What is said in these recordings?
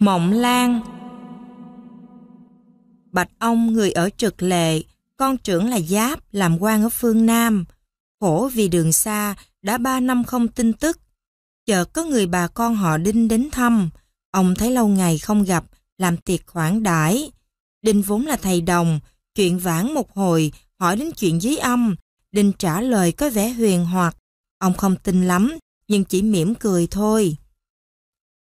Mộng Lan Bạch ông người ở Trực Lệ, con trưởng là Giáp, làm quan ở phương Nam. Khổ vì đường xa, đã ba năm không tin tức. Chợt có người bà con họ Đinh đến thăm, ông thấy lâu ngày không gặp, làm tiệc khoản đãi. Đinh vốn là thầy đồng, chuyện vãn một hồi, hỏi đến chuyện dưới âm. Đinh trả lời có vẻ huyền hoặc. Ông không tin lắm, nhưng chỉ mỉm cười thôi.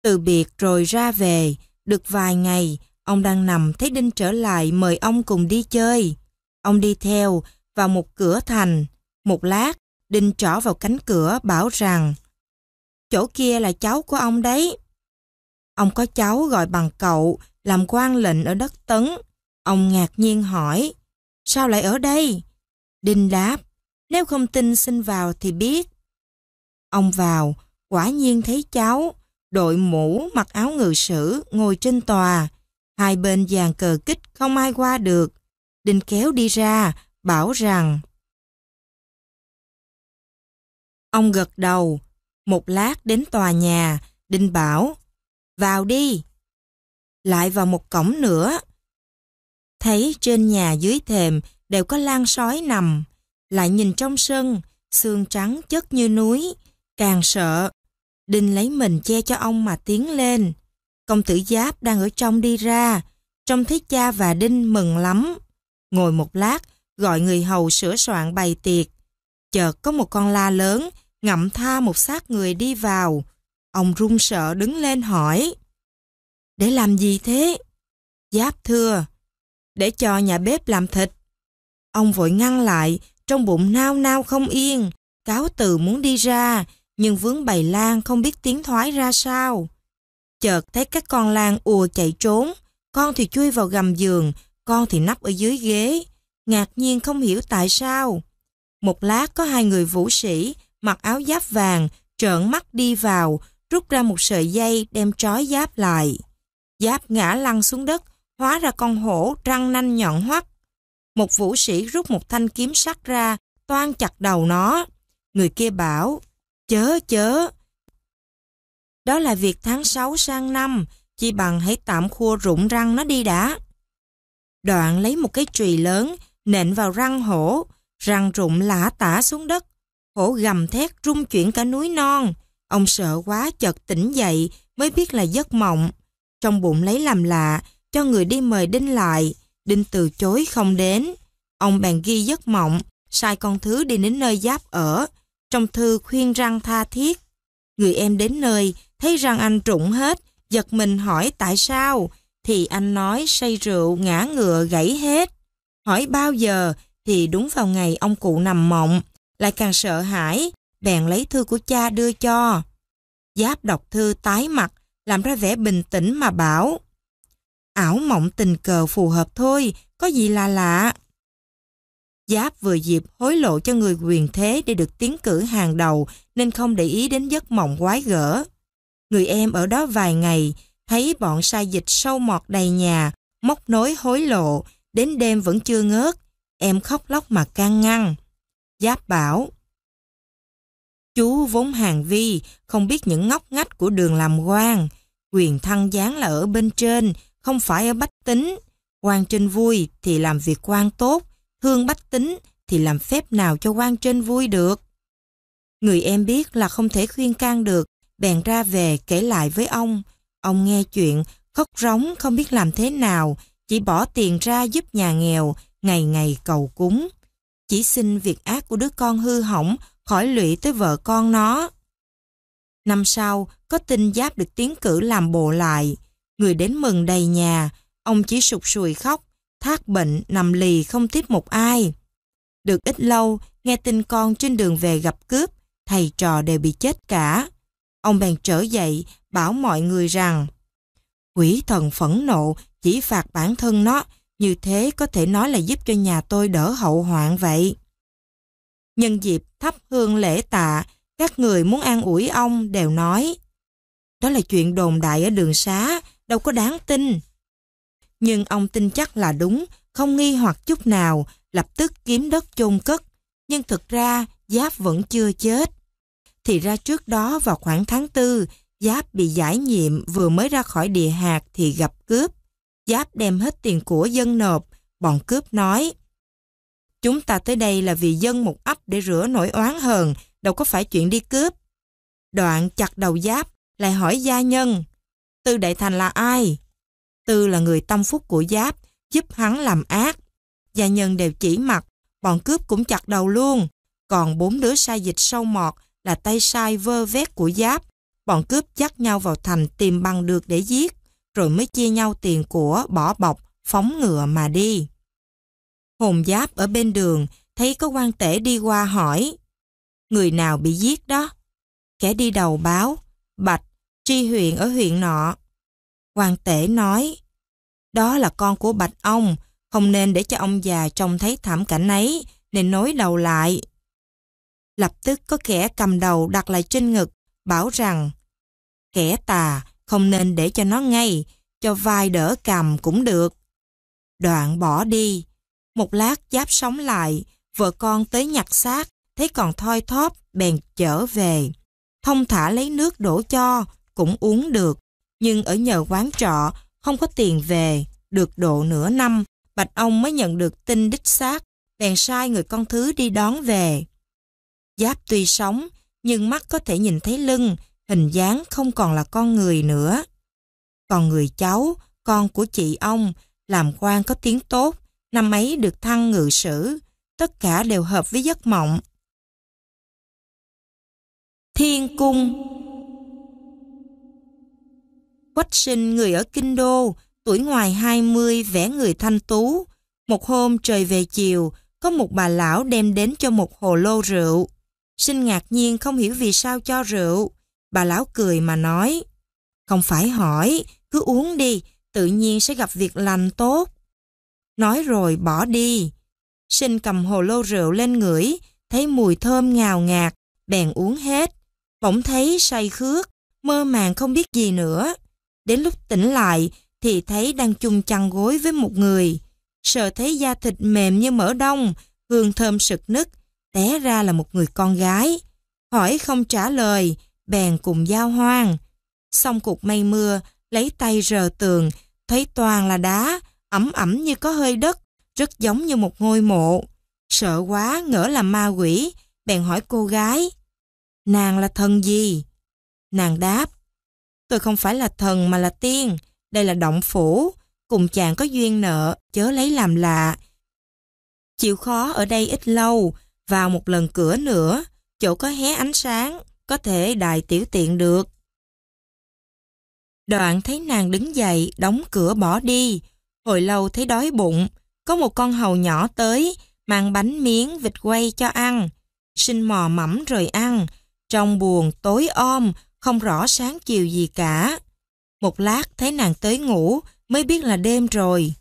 Từ biệt rồi ra về, được vài ngày, ông đang nằm thấy Đinh trở lại mời ông cùng đi chơi. Ông đi theo vào một cửa thành. Một lát, Đinh trỏ vào cánh cửa bảo rằng Chỗ kia là cháu của ông đấy. Ông có cháu gọi bằng cậu, làm quan lệnh ở đất Tấn. Ông ngạc nhiên hỏi, sao lại ở đây? Đinh đáp, nếu không tin xin vào thì biết. Ông vào, quả nhiên thấy cháu, đội mũ, mặc áo ngự sử, ngồi trên tòa. Hai bên dàn cờ kích không ai qua được. Đinh kéo đi ra, bảo rằng Ông gật đầu, một lát đến tòa nhà, Đinh bảo Vào đi. Lại vào một cổng nữa. Thấy trên nhà dưới thềm đều có lan sói nằm. Lại nhìn trong sân, xương trắng chất như núi, càng sợ Đinh lấy mình che cho ông mà tiến lên. Công tử Giáp đang ở trong đi ra, trông thấy cha và Đinh mừng lắm. Ngồi một lát, gọi người hầu sửa soạn bày tiệc. Chợt có một con la lớn, ngậm tha một xác người đi vào. Ông run sợ đứng lên hỏi. Để làm gì thế? Giáp thưa, để cho nhà bếp làm thịt. Ông vội ngăn lại, trong bụng nao nao không yên, cáo từ muốn đi ra, nhưng vướng bầy lan không biết tiến thoái ra sao. Chợt thấy các con lan ùa chạy trốn, con thì chui vào gầm giường, con thì nấp ở dưới ghế, ngạc nhiên không hiểu tại sao. Một lát có hai người vũ sĩ, mặc áo giáp vàng, trợn mắt đi vào, rút ra một sợi dây đem trói giáp lại. Giáp ngã lăn xuống đất, hóa ra con hổ răng nanh nhọn hoắt. Một vũ sĩ rút một thanh kiếm sắt ra, toan chặt đầu nó. Người kia bảo, Chớ chớ. Đó là việc tháng 6 sang năm, chi bằng hãy tạm khua rụng răng nó đi đã. Đoạn lấy một cái chùy lớn, nện vào răng hổ, răng rụng lả tả xuống đất. Hổ gầm thét rung chuyển cả núi non. Ông sợ quá chợt tỉnh dậy mới biết là giấc mộng. Trong bụng lấy làm lạ, cho người đi mời Đinh lại. Đinh từ chối không đến. Ông bèn ghi giấc mộng, sai con thứ đi đến nơi giáp ở, trong thư khuyên răng tha thiết. Người em đến nơi, thấy rằng anh trụng hết, giật mình hỏi tại sao. Thì anh nói say rượu ngã ngựa gãy hết. Hỏi bao giờ thì đúng vào ngày ông cụ nằm mộng. Lại càng sợ hãi, bèn lấy thư của cha đưa cho. Giáp đọc thư tái mặt, làm ra vẻ bình tĩnh mà bảo. Ảo mộng tình cờ phù hợp thôi, có gì là lạ. Giáp vừa dịp hối lộ cho người quyền thế để được tiến cử hàng đầu nên không để ý đến giấc mộng quái gở. Người em ở đó vài ngày, thấy bọn sai dịch sâu mọt đầy nhà, móc nối hối lộ, đến đêm vẫn chưa ngớt. Em khóc lóc mà can ngăn. Giáp bảo, Chú vốn hàng vi, không biết những ngóc ngách của đường làm quan. Quyền thăng gián là ở bên trên, không phải ở bách tính. quan trên vui thì làm việc quan tốt, Hương bách tính thì làm phép nào cho quan trên vui được. Người em biết là không thể khuyên can được, bèn ra về kể lại với ông. Ông nghe chuyện, khóc rống không biết làm thế nào, chỉ bỏ tiền ra giúp nhà nghèo, ngày ngày cầu cúng. Chỉ xin việc ác của đứa con hư hỏng khỏi lụy tới vợ con nó. Năm sau, có tin Giáp được tiến cử làm bộ lại. Người đến mừng đầy nhà, ông chỉ sụt sùi khóc, thác bệnh, nằm lì không tiếp một ai. Được ít lâu, nghe tin con trên đường về gặp cướp, thầy trò đều bị chết cả. Ông bèn trở dậy, bảo mọi người rằng Quỷ thần phẫn nộ, chỉ phạt bản thân nó, như thế có thể nói là giúp cho nhà tôi đỡ hậu hoạn vậy. Nhân dịp thắp hương lễ tạ, các người muốn an ủi ông đều nói Đó là chuyện đồn đại ở đường xá, đâu có đáng tin nhưng ông tin chắc là đúng, không nghi hoặc chút nào, lập tức kiếm đất chôn cất. Nhưng thực ra, Giáp vẫn chưa chết. Thì ra trước đó vào khoảng tháng 4, Giáp bị giải nhiệm vừa mới ra khỏi địa hạt thì gặp cướp. Giáp đem hết tiền của dân nộp, bọn cướp nói. Chúng ta tới đây là vì dân một ấp để rửa nỗi oán hờn, đâu có phải chuyện đi cướp. Đoạn chặt đầu Giáp, lại hỏi gia nhân. Tư Đại Thành là ai? Tư là người tâm phúc của Giáp, giúp hắn làm ác. Gia nhân đều chỉ mặt, bọn cướp cũng chặt đầu luôn. Còn bốn đứa sai dịch sâu mọt là tay sai vơ vét của Giáp. Bọn cướp dắt nhau vào thành tìm bằng được để giết, rồi mới chia nhau tiền của, bỏ bọc, phóng ngựa mà đi. Hồn Giáp ở bên đường, thấy có quan tể đi qua hỏi Người nào bị giết đó? Kẻ đi đầu báo Bạch, tri huyện ở huyện nọ Hoàng tể nói, đó là con của Bạch ông, không nên để cho ông già trông thấy thảm cảnh ấy, nên nối đầu lại. Lập tức có kẻ cầm đầu đặt lại trên ngực, bảo rằng, kẻ tà không nên để cho nó ngay, cho vai đỡ cầm cũng được. Đoạn bỏ đi, một lát giáp sống lại, vợ con tới nhặt xác, thấy còn thoi thóp, bèn trở về. Thông thả lấy nước đổ cho, cũng uống được, nhưng ở nhờ quán trọ, không có tiền về, được độ nửa năm, Bạch Ông mới nhận được tin đích xác, bèn sai người con thứ đi đón về. Giáp tuy sống, nhưng mắt có thể nhìn thấy lưng, hình dáng không còn là con người nữa. Còn người cháu, con của chị ông, làm quan có tiếng tốt, năm ấy được thăng ngự sử, tất cả đều hợp với giấc mộng. Thiên cung Quách sinh người ở Kinh Đô, tuổi ngoài 20 vẽ người thanh tú. Một hôm trời về chiều, có một bà lão đem đến cho một hồ lô rượu. Sinh ngạc nhiên không hiểu vì sao cho rượu. Bà lão cười mà nói, không phải hỏi, cứ uống đi, tự nhiên sẽ gặp việc lành tốt. Nói rồi bỏ đi. Sinh cầm hồ lô rượu lên ngửi, thấy mùi thơm ngào ngạt, bèn uống hết. Bỗng thấy say khước, mơ màng không biết gì nữa. Đến lúc tỉnh lại thì thấy đang chung chăn gối với một người. Sợ thấy da thịt mềm như mỡ đông, hương thơm sực nức, té ra là một người con gái. Hỏi không trả lời, bèn cùng giao hoang. Xong cuộc mây mưa, lấy tay rờ tường, thấy toàn là đá, ẩm ẩm như có hơi đất, rất giống như một ngôi mộ. Sợ quá ngỡ là ma quỷ, bèn hỏi cô gái. Nàng là thần gì? Nàng đáp, Tôi không phải là thần mà là tiên. Đây là động phủ. Cùng chàng có duyên nợ, chớ lấy làm lạ. Chịu khó ở đây ít lâu, vào một lần cửa nữa, chỗ có hé ánh sáng, có thể đại tiểu tiện được. Đoạn thấy nàng đứng dậy, đóng cửa bỏ đi. Hồi lâu thấy đói bụng, có một con hầu nhỏ tới, mang bánh miếng vịt quay cho ăn. xin mò mẫm rồi ăn, trong buồn tối om, không rõ sáng chiều gì cả. Một lát thấy nàng tới ngủ, mới biết là đêm rồi.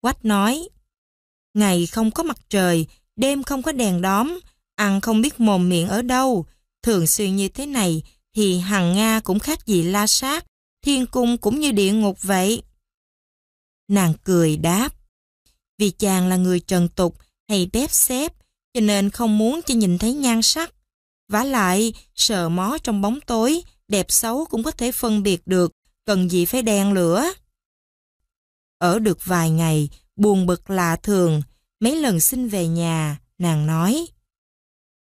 Quách nói, ngày không có mặt trời, đêm không có đèn đóm, ăn không biết mồm miệng ở đâu. Thường xuyên như thế này, thì hằng Nga cũng khác gì la sát, thiên cung cũng như địa ngục vậy. Nàng cười đáp, vì chàng là người trần tục hay bếp xếp, cho nên không muốn cho nhìn thấy nhan sắc. vả lại, sợ mó trong bóng tối, đẹp xấu cũng có thể phân biệt được, cần gì phải đèn lửa. Ở được vài ngày, buồn bực lạ thường, mấy lần xin về nhà, nàng nói.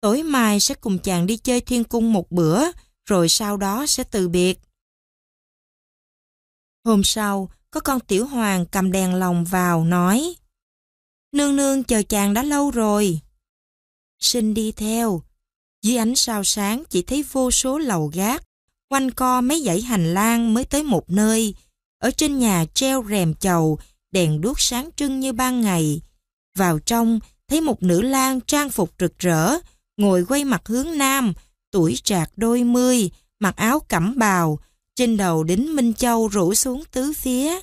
Tối mai sẽ cùng chàng đi chơi thiên cung một bữa, rồi sau đó sẽ từ biệt. Hôm sau, có con tiểu hoàng cầm đèn lồng vào, nói Nương nương chờ chàng đã lâu rồi. Xin đi theo. Dưới ánh sao sáng chỉ thấy vô số lầu gác, quanh co mấy dãy hành lang mới tới một nơi. Ở trên nhà treo rèm chầu, đèn đuốc sáng trưng như ban ngày. Vào trong, thấy một nữ lang trang phục rực rỡ, ngồi quay mặt hướng nam, tuổi trạc đôi mươi, mặc áo cẩm bào, trên đầu đính Minh Châu rủ xuống tứ phía.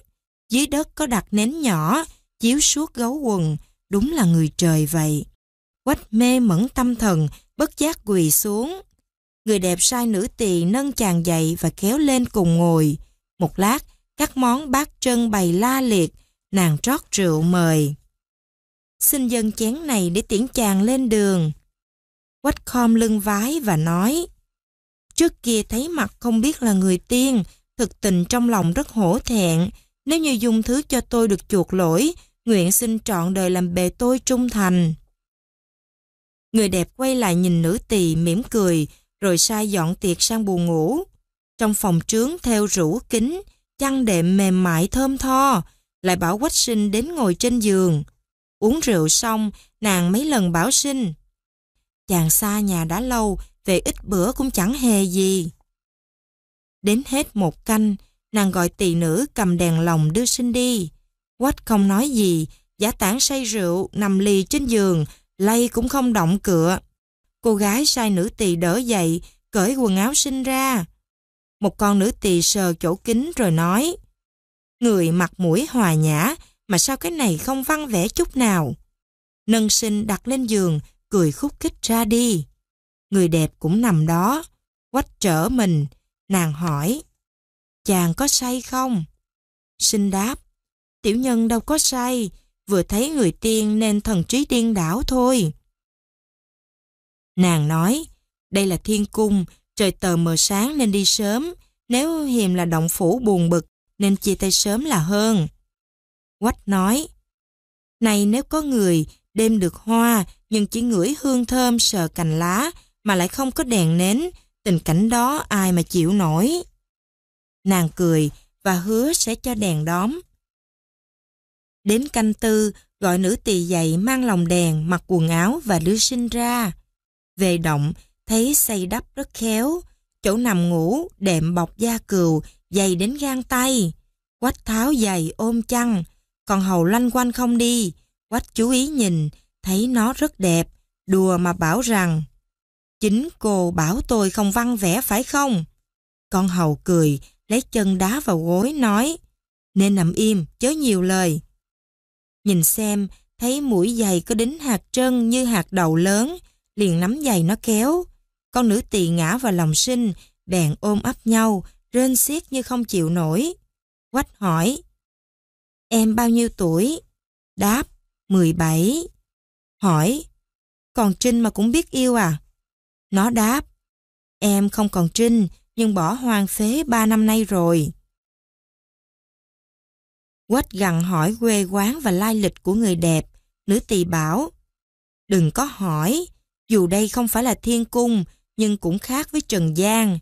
Dưới đất có đặt nến nhỏ, chiếu suốt gấu quần, đúng là người trời vậy. Quách mê mẫn tâm thần, bất giác quỳ xuống người đẹp sai nữ tỳ nâng chàng dậy và kéo lên cùng ngồi. Một lát, các món bát chân bày la liệt, nàng trót rượu mời. Xin dân chén này để tiễn chàng lên đường. Quách khom lưng vái và nói, trước kia thấy mặt không biết là người tiên, thực tình trong lòng rất hổ thẹn, nếu như dung thứ cho tôi được chuộc lỗi, nguyện xin trọn đời làm bề tôi trung thành. Người đẹp quay lại nhìn nữ tỳ mỉm cười, rồi sai dọn tiệc sang buồn ngủ. Trong phòng trướng theo rủ kính, chăn đệm mềm mại thơm tho, lại bảo quách sinh đến ngồi trên giường. Uống rượu xong, nàng mấy lần bảo sinh. Chàng xa nhà đã lâu, về ít bữa cũng chẳng hề gì. Đến hết một canh, nàng gọi tỳ nữ cầm đèn lồng đưa sinh đi. Quách không nói gì, giả tảng say rượu, nằm lì trên giường, lay cũng không động cửa Cô gái sai nữ tỳ đỡ dậy, cởi quần áo sinh ra. Một con nữ tỳ sờ chỗ kính rồi nói Người mặt mũi hòa nhã, mà sao cái này không văn vẽ chút nào. Nâng sinh đặt lên giường, cười khúc khích ra đi. Người đẹp cũng nằm đó, quách trở mình, nàng hỏi Chàng có say không? Sinh đáp Tiểu nhân đâu có say, vừa thấy người tiên nên thần trí điên đảo thôi. Nàng nói, đây là thiên cung, trời tờ mờ sáng nên đi sớm, nếu hiềm là động phủ buồn bực nên chia tay sớm là hơn. Quách nói, này nếu có người đêm được hoa nhưng chỉ ngửi hương thơm sờ cành lá mà lại không có đèn nến, tình cảnh đó ai mà chịu nổi. Nàng cười và hứa sẽ cho đèn đóm. Đến canh tư, gọi nữ tỳ dậy mang lòng đèn, mặc quần áo và đưa sinh ra. Về động, thấy xây đắp rất khéo, chỗ nằm ngủ, đệm bọc da cừu, dày đến gan tay. Quách tháo giày ôm chăn, còn hầu lanh quanh không đi. Quách chú ý nhìn, thấy nó rất đẹp, đùa mà bảo rằng Chính cô bảo tôi không văn vẽ phải không? Con hầu cười, lấy chân đá vào gối nói Nên nằm im, chớ nhiều lời. Nhìn xem, thấy mũi giày có đính hạt trân như hạt đầu lớn, liền nắm giày nó kéo. Con nữ tỳ ngã vào lòng sinh, bèn ôm ấp nhau, rên xiết như không chịu nổi. Quách hỏi, em bao nhiêu tuổi? Đáp, 17. Hỏi, còn Trinh mà cũng biết yêu à? Nó đáp, em không còn Trinh, nhưng bỏ hoang phế ba năm nay rồi. Quách gằn hỏi quê quán và lai lịch của người đẹp, nữ tỳ bảo, đừng có hỏi, dù đây không phải là thiên cung, nhưng cũng khác với trần gian.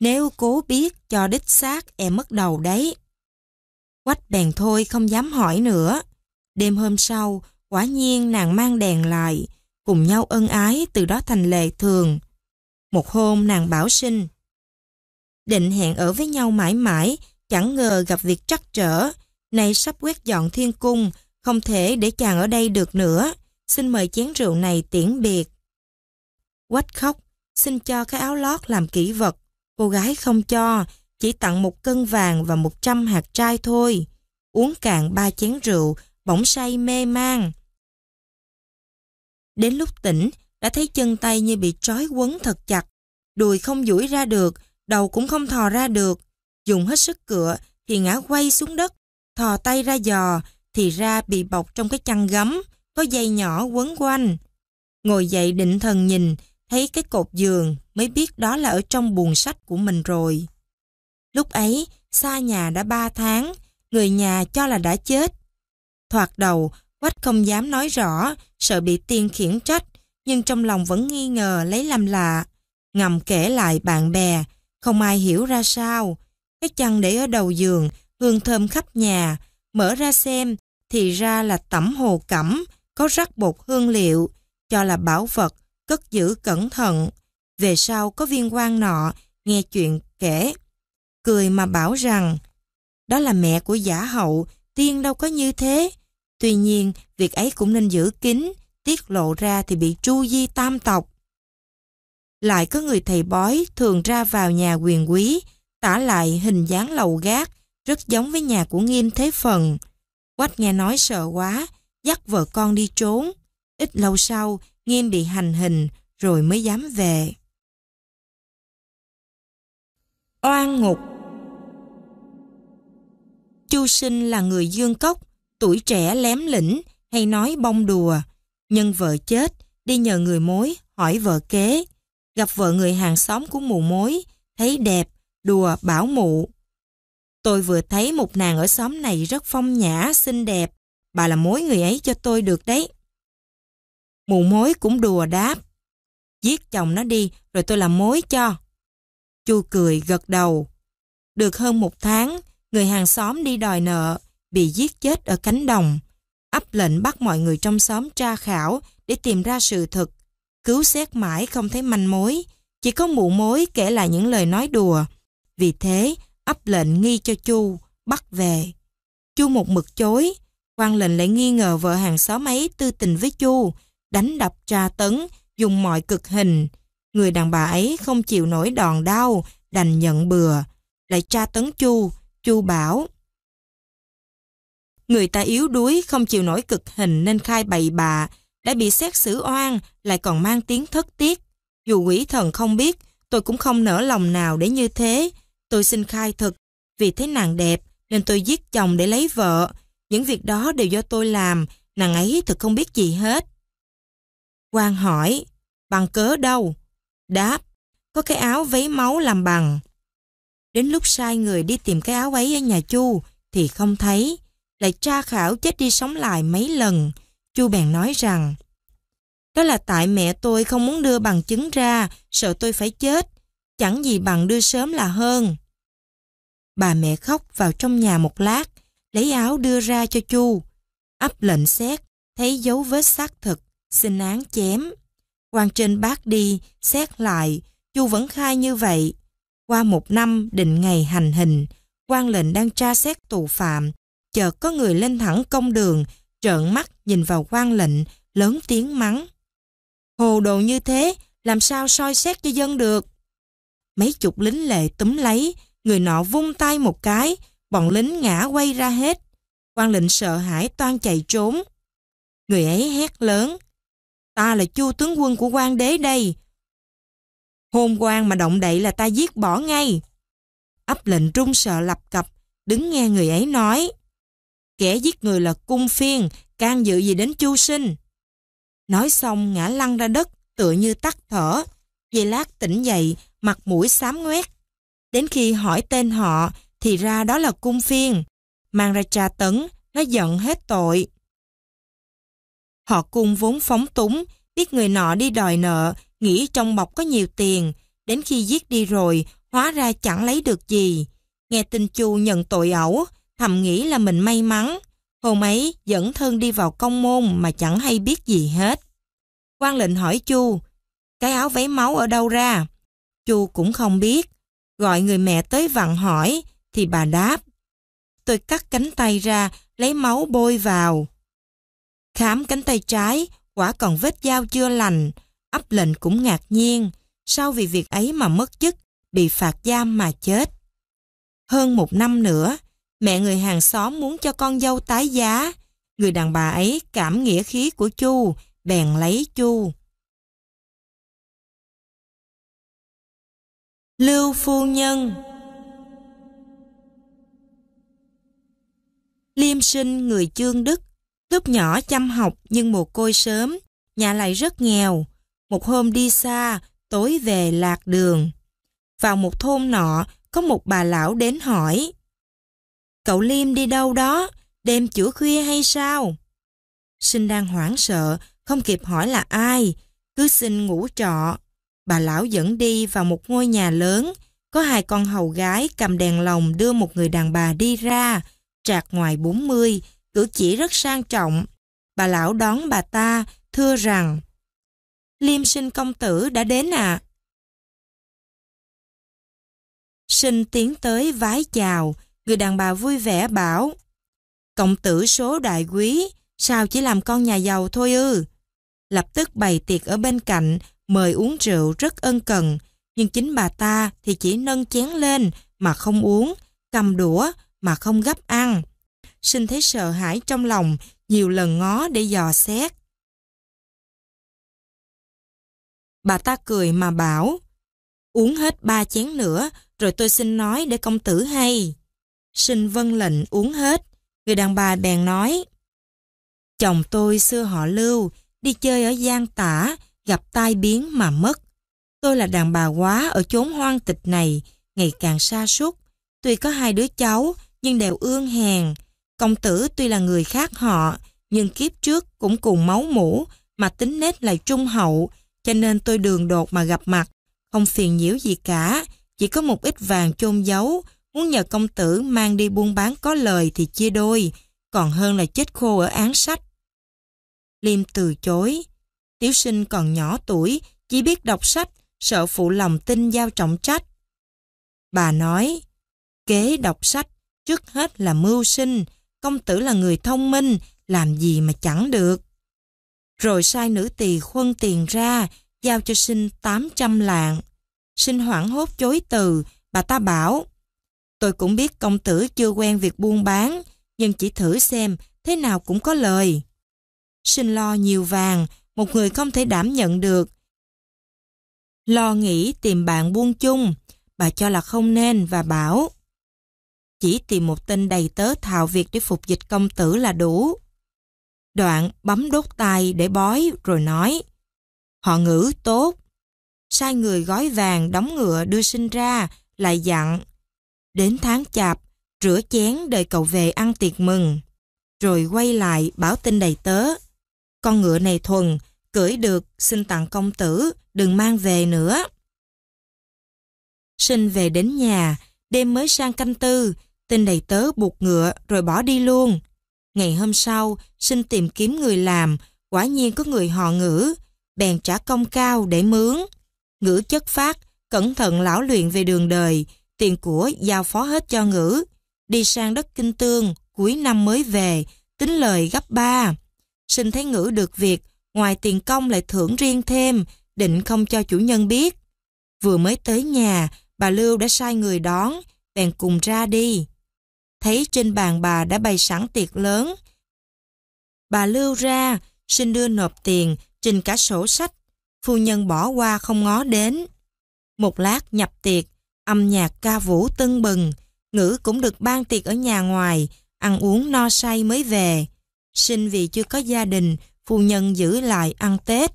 Nếu cố biết cho đích xác em mất đầu đấy. Quách bèn thôi không dám hỏi nữa. Đêm hôm sau, quả nhiên nàng mang đèn lại, cùng nhau ân ái từ đó thành lệ thường. Một hôm nàng bảo sinh. Định hẹn ở với nhau mãi mãi, chẳng ngờ gặp việc trắc trở. Nay sắp quét dọn thiên cung, không thể để chàng ở đây được nữa. Xin mời chén rượu này tiễn biệt. Quách khóc, xin cho cái áo lót làm kỷ vật. Cô gái không cho, chỉ tặng một cân vàng và một trăm hạt trai thôi. Uống cạn ba chén rượu, bỗng say mê man. Đến lúc tỉnh, đã thấy chân tay như bị trói quấn thật chặt. Đùi không duỗi ra được, đầu cũng không thò ra được. Dùng hết sức cựa thì ngã quay xuống đất, thò tay ra giò thì ra bị bọc trong cái chăn gấm, có dây nhỏ quấn quanh. Ngồi dậy định thần nhìn Thấy cái cột giường mới biết đó là ở trong buồng sách của mình rồi. Lúc ấy, xa nhà đã ba tháng, người nhà cho là đã chết. Thoạt đầu, Quách không dám nói rõ, sợ bị tiên khiển trách, nhưng trong lòng vẫn nghi ngờ lấy làm lạ. Ngầm kể lại bạn bè, không ai hiểu ra sao. Cái chăn để ở đầu giường, hương thơm khắp nhà, mở ra xem, thì ra là tẩm hồ cẩm, có rắc bột hương liệu, cho là bảo vật cất giữ cẩn thận. Về sau có viên quan nọ, nghe chuyện kể, cười mà bảo rằng đó là mẹ của giả hậu, tiên đâu có như thế. Tuy nhiên, việc ấy cũng nên giữ kín, tiết lộ ra thì bị tru di tam tộc. Lại có người thầy bói thường ra vào nhà quyền quý, tả lại hình dáng lầu gác, rất giống với nhà của Nghiêm Thế Phần. Quách nghe nói sợ quá, dắt vợ con đi trốn. Ít lâu sau, Nghiêm bị hành hình rồi mới dám về. Oan ngục Chu Sinh là người dương cốc, tuổi trẻ lém lĩnh hay nói bông đùa. Nhân vợ chết, đi nhờ người mối hỏi vợ kế. Gặp vợ người hàng xóm của mù mối, thấy đẹp, đùa bảo mụ. Tôi vừa thấy một nàng ở xóm này rất phong nhã, xinh đẹp. Bà là mối người ấy cho tôi được đấy. Mụ mối cũng đùa đáp. Giết chồng nó đi, rồi tôi làm mối cho. Chu cười gật đầu. Được hơn một tháng, người hàng xóm đi đòi nợ, bị giết chết ở cánh đồng. Ấp lệnh bắt mọi người trong xóm tra khảo để tìm ra sự thật. Cứu xét mãi không thấy manh mối, chỉ có mụ mối kể lại những lời nói đùa. Vì thế, ấp lệnh nghi cho Chu, bắt về. Chu một mực chối, quan lệnh lại nghi ngờ vợ hàng xóm ấy tư tình với Chu, đánh đập tra tấn, dùng mọi cực hình. Người đàn bà ấy không chịu nổi đòn đau, đành nhận bừa. Lại tra tấn Chu, Chu bảo. Người ta yếu đuối, không chịu nổi cực hình nên khai bậy bạ, đã bị xét xử oan, lại còn mang tiếng thất tiết. Dù quỷ thần không biết, tôi cũng không nỡ lòng nào để như thế. Tôi xin khai thật vì thấy nàng đẹp nên tôi giết chồng để lấy vợ. Những việc đó đều do tôi làm, nàng ấy thực không biết gì hết. Quan hỏi, bằng cớ đâu? Đáp, có cái áo váy máu làm bằng. Đến lúc sai người đi tìm cái áo ấy ở nhà Chu thì không thấy, lại tra khảo chết đi sống lại mấy lần. Chu bèn nói rằng, đó là tại mẹ tôi không muốn đưa bằng chứng ra, sợ tôi phải chết. Chẳng gì bằng đưa sớm là hơn. Bà mẹ khóc vào trong nhà một lát, lấy áo đưa ra cho Chu. Ấp lệnh xét, thấy dấu vết xác thực xin án chém. quan trên bác đi, xét lại, Chu vẫn khai như vậy. Qua một năm định ngày hành hình, quan lệnh đang tra xét tù phạm, chợt có người lên thẳng công đường, trợn mắt nhìn vào quan lệnh, lớn tiếng mắng. Hồ đồ như thế, làm sao soi xét cho dân được? Mấy chục lính lệ túm lấy, người nọ vung tay một cái, bọn lính ngã quay ra hết. quan lệnh sợ hãi toan chạy trốn. Người ấy hét lớn, Ta là chu tướng quân của quan đế đây. Hôn quan mà động đậy là ta giết bỏ ngay. Ấp lệnh trung sợ lập cập, đứng nghe người ấy nói. Kẻ giết người là cung phiên, can dự gì đến chu sinh. Nói xong ngã lăn ra đất, tựa như tắt thở. Về lát tỉnh dậy, mặt mũi xám ngoét. Đến khi hỏi tên họ, thì ra đó là cung phiên. Mang ra tra tấn, nó giận hết tội. Họ cung vốn phóng túng, biết người nọ đi đòi nợ, nghĩ trong bọc có nhiều tiền, đến khi giết đi rồi, hóa ra chẳng lấy được gì. Nghe tin Chu nhận tội ẩu, thầm nghĩ là mình may mắn. Hôm ấy dẫn thân đi vào công môn mà chẳng hay biết gì hết. quan lệnh hỏi Chu, cái áo váy máu ở đâu ra? Chu cũng không biết. Gọi người mẹ tới vặn hỏi, thì bà đáp. Tôi cắt cánh tay ra, lấy máu bôi vào. Khám cánh tay trái, quả còn vết dao chưa lành. Ấp lệnh cũng ngạc nhiên, sau vì việc ấy mà mất chức, bị phạt giam mà chết. Hơn một năm nữa, mẹ người hàng xóm muốn cho con dâu tái giá. Người đàn bà ấy cảm nghĩa khí của Chu, bèn lấy Chu. Lưu Phu Nhân Liêm sinh người chương đức Lúc nhỏ chăm học nhưng mồ côi sớm, nhà lại rất nghèo. Một hôm đi xa, tối về lạc đường. Vào một thôn nọ, có một bà lão đến hỏi. Cậu Liêm đi đâu đó, đêm chữa khuya hay sao? Sinh đang hoảng sợ, không kịp hỏi là ai, cứ xin ngủ trọ. Bà lão dẫn đi vào một ngôi nhà lớn, có hai con hầu gái cầm đèn lồng đưa một người đàn bà đi ra, trạc ngoài 40, cử chỉ rất sang trọng. Bà lão đón bà ta, thưa rằng Liêm sinh công tử đã đến à? Sinh tiến tới vái chào, người đàn bà vui vẻ bảo Công tử số đại quý, sao chỉ làm con nhà giàu thôi ư? Lập tức bày tiệc ở bên cạnh, mời uống rượu rất ân cần, nhưng chính bà ta thì chỉ nâng chén lên mà không uống, cầm đũa mà không gấp ăn sinh thấy sợ hãi trong lòng, nhiều lần ngó để dò xét. Bà ta cười mà bảo, uống hết ba chén nữa, rồi tôi xin nói để công tử hay. Sinh vân lệnh uống hết, người đàn bà bèn nói. Chồng tôi xưa họ lưu, đi chơi ở Giang Tả, gặp tai biến mà mất. Tôi là đàn bà quá ở chốn hoang tịch này, ngày càng xa sút Tuy có hai đứa cháu, nhưng đều ương hèn, Công tử tuy là người khác họ, nhưng kiếp trước cũng cùng máu mũ, mà tính nết lại trung hậu, cho nên tôi đường đột mà gặp mặt, không phiền nhiễu gì cả, chỉ có một ít vàng chôn giấu, muốn nhờ công tử mang đi buôn bán có lời thì chia đôi, còn hơn là chết khô ở án sách. Liêm từ chối, tiểu sinh còn nhỏ tuổi, chỉ biết đọc sách, sợ phụ lòng tin giao trọng trách. Bà nói, kế đọc sách, trước hết là mưu sinh, công tử là người thông minh, làm gì mà chẳng được. Rồi sai nữ tỳ khuân tiền ra, giao cho sinh 800 lạng. Sinh hoảng hốt chối từ, bà ta bảo, tôi cũng biết công tử chưa quen việc buôn bán, nhưng chỉ thử xem, thế nào cũng có lời. Sinh lo nhiều vàng, một người không thể đảm nhận được. Lo nghĩ tìm bạn buôn chung, bà cho là không nên và bảo, chỉ tìm một tên đầy tớ thạo việc để phục dịch công tử là đủ. Đoạn bấm đốt tay để bói rồi nói. Họ ngữ tốt. Sai người gói vàng đóng ngựa đưa sinh ra, lại dặn. Đến tháng chạp, rửa chén đợi cậu về ăn tiệc mừng. Rồi quay lại bảo tin đầy tớ. Con ngựa này thuần, cưỡi được, xin tặng công tử, đừng mang về nữa. Sinh về đến nhà, đêm mới sang canh tư, Tên đầy tớ buộc ngựa rồi bỏ đi luôn. Ngày hôm sau, xin tìm kiếm người làm, quả nhiên có người họ ngữ, bèn trả công cao để mướn. Ngữ chất phát, cẩn thận lão luyện về đường đời, tiền của giao phó hết cho ngữ. Đi sang đất kinh tương, cuối năm mới về, tính lời gấp ba. Xin thấy ngữ được việc, ngoài tiền công lại thưởng riêng thêm, định không cho chủ nhân biết. Vừa mới tới nhà, bà Lưu đã sai người đón, bèn cùng ra đi thấy trên bàn bà đã bày sẵn tiệc lớn. Bà lưu ra, xin đưa nộp tiền, trình cả sổ sách. Phu nhân bỏ qua không ngó đến. Một lát nhập tiệc, âm nhạc ca vũ tưng bừng, ngữ cũng được ban tiệc ở nhà ngoài, ăn uống no say mới về. Sinh vì chưa có gia đình, phu nhân giữ lại ăn Tết.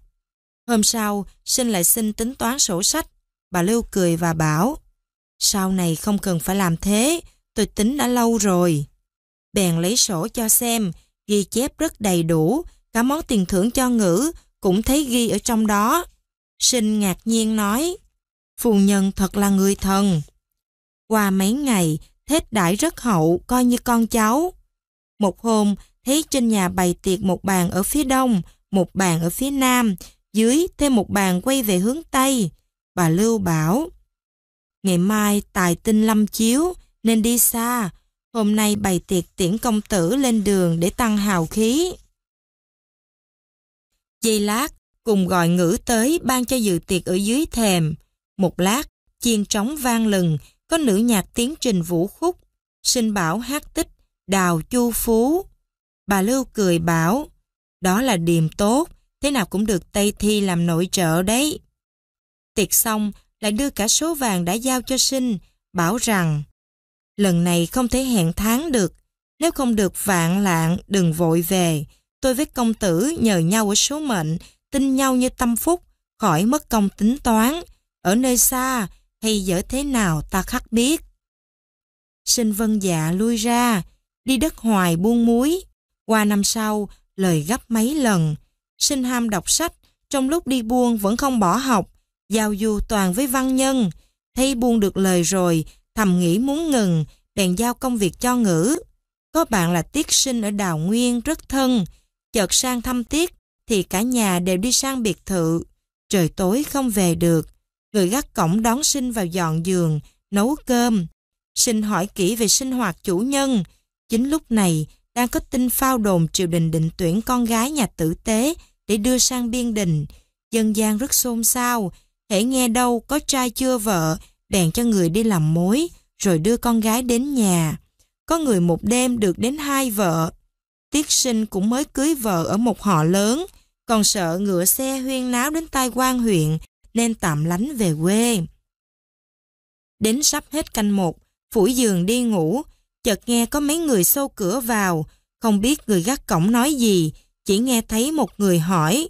Hôm sau, Sinh lại xin tính toán sổ sách. Bà Lưu cười và bảo, sau này không cần phải làm thế, tôi tính đã lâu rồi. Bèn lấy sổ cho xem, ghi chép rất đầy đủ, cả món tiền thưởng cho ngữ cũng thấy ghi ở trong đó. Sinh ngạc nhiên nói, phu nhân thật là người thần. Qua mấy ngày, thết đãi rất hậu, coi như con cháu. Một hôm, thấy trên nhà bày tiệc một bàn ở phía đông, một bàn ở phía nam, dưới thêm một bàn quay về hướng Tây. Bà Lưu bảo, ngày mai tài tinh lâm chiếu, nên đi xa. Hôm nay bày tiệc tiễn công tử lên đường để tăng hào khí. Giây lát, cùng gọi ngữ tới ban cho dự tiệc ở dưới thềm. Một lát, chiên trống vang lừng, có nữ nhạc tiến trình vũ khúc, sinh bảo hát tích, đào chu phú. Bà Lưu cười bảo, đó là điềm tốt, thế nào cũng được Tây Thi làm nội trợ đấy. Tiệc xong, lại đưa cả số vàng đã giao cho sinh, bảo rằng lần này không thể hẹn tháng được. Nếu không được vạn lạng, đừng vội về. Tôi với công tử nhờ nhau ở số mệnh, tin nhau như tâm phúc, khỏi mất công tính toán. Ở nơi xa, hay dở thế nào ta khắc biết. Sinh vân dạ lui ra, đi đất hoài buôn muối. Qua năm sau, lời gấp mấy lần. Sinh ham đọc sách, trong lúc đi buôn vẫn không bỏ học, giao du toàn với văn nhân. Thấy buôn được lời rồi, thầm nghĩ muốn ngừng, đèn giao công việc cho ngữ. Có bạn là tiết sinh ở Đào Nguyên rất thân, chợt sang thăm tiết thì cả nhà đều đi sang biệt thự. Trời tối không về được, người gác cổng đón sinh vào dọn giường, nấu cơm. Sinh hỏi kỹ về sinh hoạt chủ nhân. Chính lúc này, đang có tin phao đồn triều đình định tuyển con gái nhà tử tế để đưa sang biên đình. Dân gian rất xôn xao, hãy nghe đâu có trai chưa vợ bèn cho người đi làm mối, rồi đưa con gái đến nhà. Có người một đêm được đến hai vợ. Tiết sinh cũng mới cưới vợ ở một họ lớn, còn sợ ngựa xe huyên náo đến tai quan huyện, nên tạm lánh về quê. Đến sắp hết canh một, phủi giường đi ngủ, chợt nghe có mấy người xô cửa vào, không biết người gác cổng nói gì, chỉ nghe thấy một người hỏi.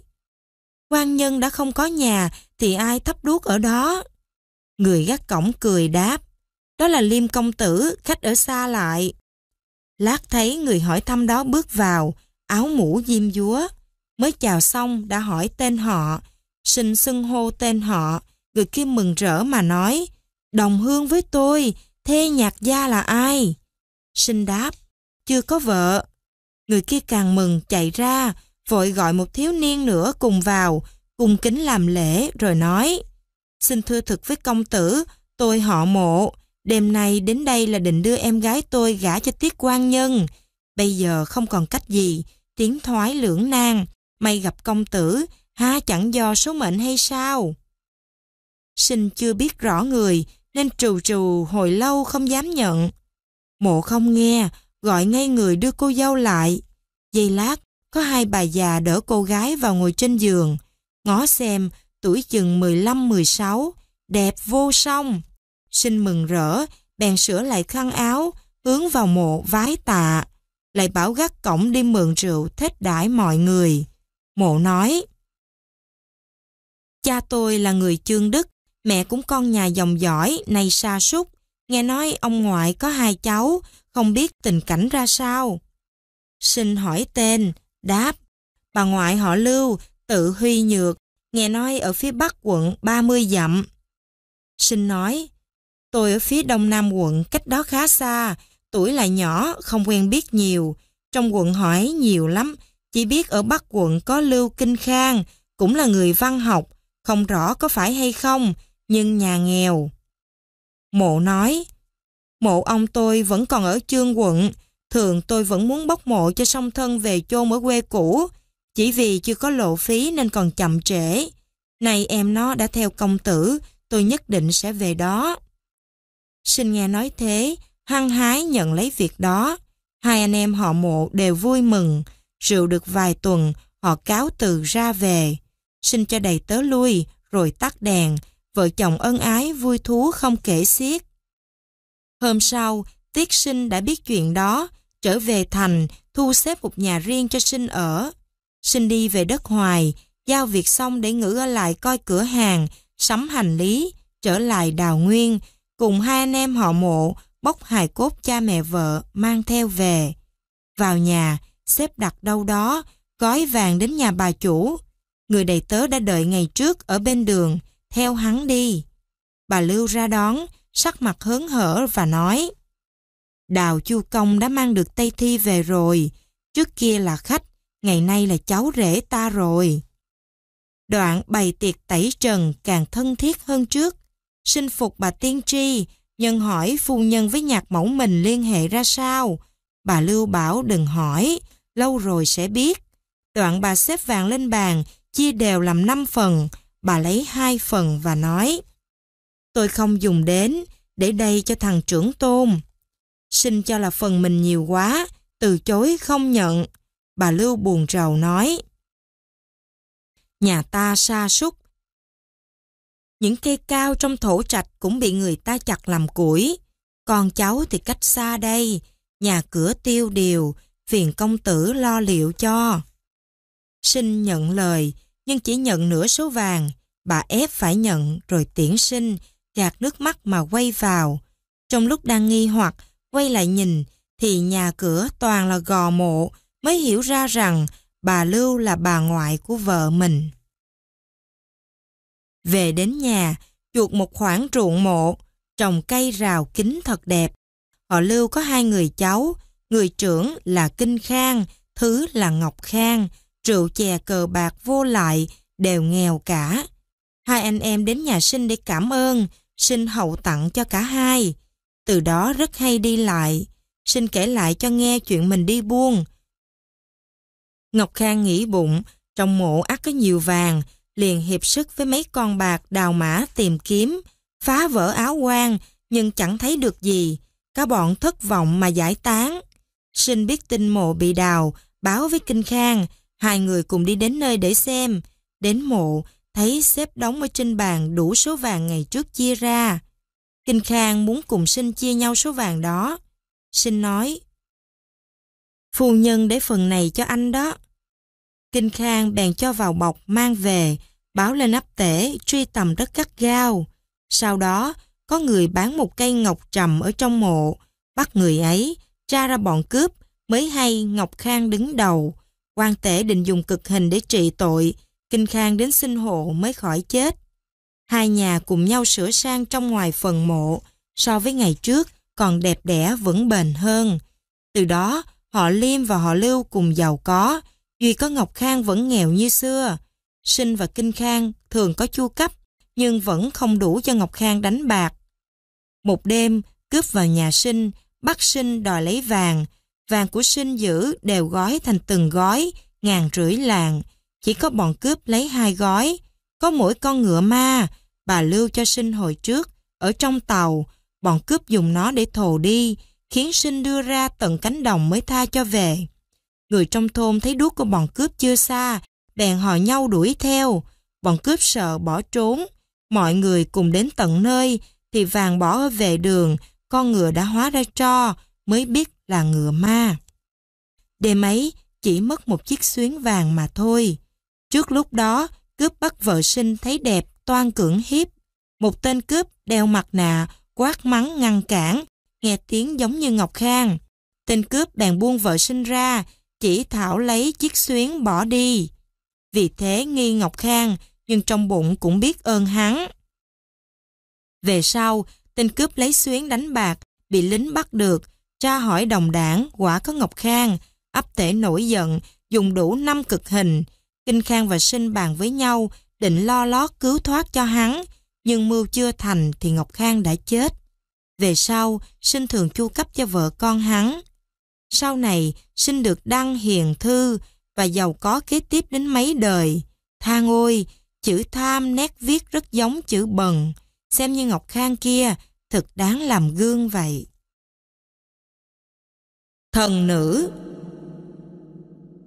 quan nhân đã không có nhà, thì ai thắp đuốc ở đó? Người gác cổng cười đáp, đó là Liêm công tử, khách ở xa lại. Lát thấy người hỏi thăm đó bước vào, áo mũ diêm dúa. Mới chào xong đã hỏi tên họ, xin xưng hô tên họ. Người kia mừng rỡ mà nói, đồng hương với tôi, thê nhạc gia là ai? Sinh đáp, chưa có vợ. Người kia càng mừng chạy ra, vội gọi một thiếu niên nữa cùng vào, cùng kính làm lễ rồi nói xin thưa thực với công tử, tôi họ mộ, đêm nay đến đây là định đưa em gái tôi gả cho tiết quan nhân. Bây giờ không còn cách gì, tiếng thoái lưỡng nan, may gặp công tử, ha chẳng do số mệnh hay sao? Sinh chưa biết rõ người, nên trù trù hồi lâu không dám nhận. Mộ không nghe, gọi ngay người đưa cô dâu lại. Giây lát, có hai bà già đỡ cô gái vào ngồi trên giường. Ngó xem, tuổi chừng 15-16, đẹp vô song. Sinh mừng rỡ, bèn sửa lại khăn áo, hướng vào mộ vái tạ. Lại bảo gác cổng đi mượn rượu thết đãi mọi người. Mộ nói, Cha tôi là người chương đức, mẹ cũng con nhà dòng giỏi nay sa sút Nghe nói ông ngoại có hai cháu, không biết tình cảnh ra sao. Xin hỏi tên, đáp, bà ngoại họ lưu, tự huy nhược, nghe nói ở phía bắc quận 30 dặm. Sinh nói, tôi ở phía đông nam quận cách đó khá xa, tuổi lại nhỏ, không quen biết nhiều. Trong quận hỏi nhiều lắm, chỉ biết ở bắc quận có Lưu Kinh Khang, cũng là người văn học, không rõ có phải hay không, nhưng nhà nghèo. Mộ nói, mộ ông tôi vẫn còn ở chương quận, thường tôi vẫn muốn bốc mộ cho song thân về chôn ở quê cũ, chỉ vì chưa có lộ phí nên còn chậm trễ. Nay em nó đã theo công tử, tôi nhất định sẽ về đó. Sinh nghe nói thế, hăng hái nhận lấy việc đó. Hai anh em họ mộ đều vui mừng. Rượu được vài tuần, họ cáo từ ra về. Sinh cho đầy tớ lui, rồi tắt đèn. Vợ chồng ân ái vui thú không kể xiết. Hôm sau, Tiết Sinh đã biết chuyện đó, trở về thành, thu xếp một nhà riêng cho Sinh ở xin đi về đất hoài, giao việc xong để ngữ ở lại coi cửa hàng, sắm hành lý, trở lại đào nguyên, cùng hai anh em họ mộ bốc hài cốt cha mẹ vợ mang theo về. Vào nhà, xếp đặt đâu đó, gói vàng đến nhà bà chủ. Người đầy tớ đã đợi ngày trước ở bên đường, theo hắn đi. Bà Lưu ra đón, sắc mặt hớn hở và nói Đào Chu Công đã mang được Tây Thi về rồi, trước kia là khách, ngày nay là cháu rể ta rồi. Đoạn bày tiệc tẩy trần càng thân thiết hơn trước, Xin phục bà tiên tri, nhân hỏi phu nhân với nhạc mẫu mình liên hệ ra sao. Bà Lưu bảo đừng hỏi, lâu rồi sẽ biết. Đoạn bà xếp vàng lên bàn, chia đều làm 5 phần, bà lấy hai phần và nói Tôi không dùng đến, để đây cho thằng trưởng tôn. Xin cho là phần mình nhiều quá, từ chối không nhận bà Lưu buồn rầu nói. Nhà ta sa sút Những cây cao trong thổ trạch cũng bị người ta chặt làm củi. Con cháu thì cách xa đây, nhà cửa tiêu điều, phiền công tử lo liệu cho. Sinh nhận lời, nhưng chỉ nhận nửa số vàng. Bà ép phải nhận rồi tiễn sinh, gạt nước mắt mà quay vào. Trong lúc đang nghi hoặc, quay lại nhìn, thì nhà cửa toàn là gò mộ, mới hiểu ra rằng bà Lưu là bà ngoại của vợ mình. Về đến nhà, chuột một khoảng ruộng mộ, trồng cây rào kính thật đẹp. Họ Lưu có hai người cháu, người trưởng là Kinh Khang, thứ là Ngọc Khang, rượu chè cờ bạc vô lại, đều nghèo cả. Hai anh em đến nhà sinh để cảm ơn, sinh hậu tặng cho cả hai. Từ đó rất hay đi lại. Sinh kể lại cho nghe chuyện mình đi buôn, Ngọc Khang nghĩ bụng, trong mộ ắt có nhiều vàng, liền hiệp sức với mấy con bạc đào mã tìm kiếm, phá vỡ áo quan nhưng chẳng thấy được gì. Cả bọn thất vọng mà giải tán. Sinh biết tin mộ bị đào, báo với Kinh Khang, hai người cùng đi đến nơi để xem. Đến mộ, thấy xếp đóng ở trên bàn đủ số vàng ngày trước chia ra. Kinh Khang muốn cùng Sinh chia nhau số vàng đó. Sinh nói, Phu nhân để phần này cho anh đó. Kinh Khang bèn cho vào bọc mang về, báo lên ấp tể, truy tầm rất gắt gao. Sau đó, có người bán một cây ngọc trầm ở trong mộ, bắt người ấy, tra ra bọn cướp, mới hay Ngọc Khang đứng đầu. quan tể định dùng cực hình để trị tội, Kinh Khang đến xin hộ mới khỏi chết. Hai nhà cùng nhau sửa sang trong ngoài phần mộ, so với ngày trước còn đẹp đẽ vững bền hơn. Từ đó, Họ Liêm và họ Lưu cùng giàu có, duy có Ngọc Khang vẫn nghèo như xưa. Sinh và Kinh Khang thường có chu cấp, nhưng vẫn không đủ cho Ngọc Khang đánh bạc. Một đêm, cướp vào nhà Sinh, bắt Sinh đòi lấy vàng. Vàng của Sinh giữ đều gói thành từng gói, ngàn rưỡi làng. Chỉ có bọn cướp lấy hai gói. Có mỗi con ngựa ma, bà lưu cho Sinh hồi trước, ở trong tàu, bọn cướp dùng nó để thồ đi, khiến sinh đưa ra tận cánh đồng mới tha cho về. Người trong thôn thấy đuốc của bọn cướp chưa xa, bèn hò nhau đuổi theo. Bọn cướp sợ bỏ trốn, mọi người cùng đến tận nơi, thì vàng bỏ về đường, con ngựa đã hóa ra tro, mới biết là ngựa ma. Đêm ấy, chỉ mất một chiếc xuyến vàng mà thôi. Trước lúc đó, cướp bắt vợ sinh thấy đẹp, toan cưỡng hiếp. Một tên cướp đeo mặt nạ, quát mắng ngăn cản, nghe tiếng giống như Ngọc Khang. Tên cướp bèn buông vợ sinh ra, chỉ Thảo lấy chiếc xuyến bỏ đi. Vì thế nghi Ngọc Khang, nhưng trong bụng cũng biết ơn hắn. Về sau, tên cướp lấy xuyến đánh bạc, bị lính bắt được, tra hỏi đồng đảng, quả có Ngọc Khang, ấp thể nổi giận, dùng đủ năm cực hình. Kinh Khang và Sinh bàn với nhau, định lo lót cứu thoát cho hắn, nhưng mưu chưa thành thì Ngọc Khang đã chết. Về sau, sinh thường chu cấp cho vợ con hắn. Sau này, sinh được đăng hiền thư và giàu có kế tiếp đến mấy đời. Thang ôi, chữ tham nét viết rất giống chữ bần. Xem như Ngọc Khang kia, thực đáng làm gương vậy. Thần nữ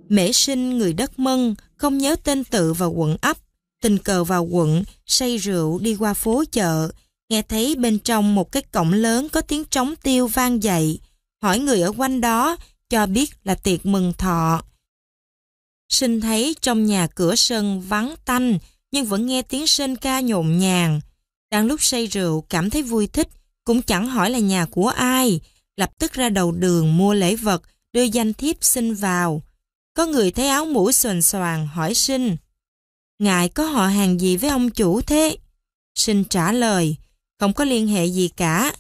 Mễ sinh người đất mân, không nhớ tên tự và quận ấp, tình cờ vào quận, say rượu đi qua phố chợ, Nghe thấy bên trong một cái cổng lớn có tiếng trống tiêu vang dậy, hỏi người ở quanh đó cho biết là tiệc mừng thọ. Sinh thấy trong nhà cửa sân vắng tanh nhưng vẫn nghe tiếng sên ca nhộn nhàng. Đang lúc say rượu cảm thấy vui thích, cũng chẳng hỏi là nhà của ai, lập tức ra đầu đường mua lễ vật, đưa danh thiếp xin vào. Có người thấy áo mũ xoàn xoàn hỏi sinh. Ngài có họ hàng gì với ông chủ thế? Sinh trả lời, không có liên hệ gì cả.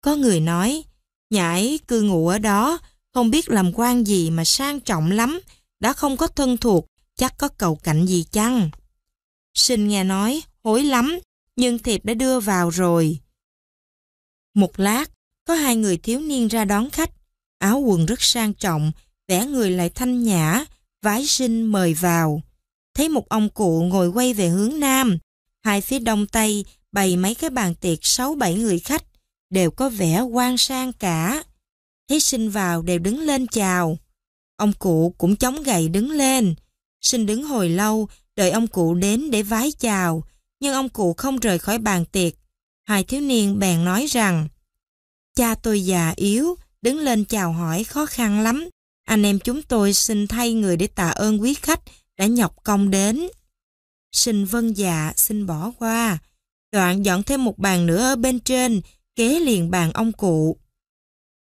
Có người nói, nhãi cư ngụ ở đó, không biết làm quan gì mà sang trọng lắm, đã không có thân thuộc, chắc có cầu cạnh gì chăng. Sinh nghe nói, hối lắm, nhưng thiệp đã đưa vào rồi. Một lát, có hai người thiếu niên ra đón khách, áo quần rất sang trọng, vẻ người lại thanh nhã, vái sinh mời vào. Thấy một ông cụ ngồi quay về hướng nam, hai phía đông tây bày mấy cái bàn tiệc sáu bảy người khách, đều có vẻ quan sang cả. Thí sinh vào đều đứng lên chào. Ông cụ cũng chống gậy đứng lên. Sinh đứng hồi lâu, đợi ông cụ đến để vái chào, nhưng ông cụ không rời khỏi bàn tiệc. Hai thiếu niên bèn nói rằng, Cha tôi già yếu, đứng lên chào hỏi khó khăn lắm. Anh em chúng tôi xin thay người để tạ ơn quý khách đã nhọc công đến. Sinh vân dạ xin bỏ qua, đoạn dọn thêm một bàn nữa ở bên trên, kế liền bàn ông cụ.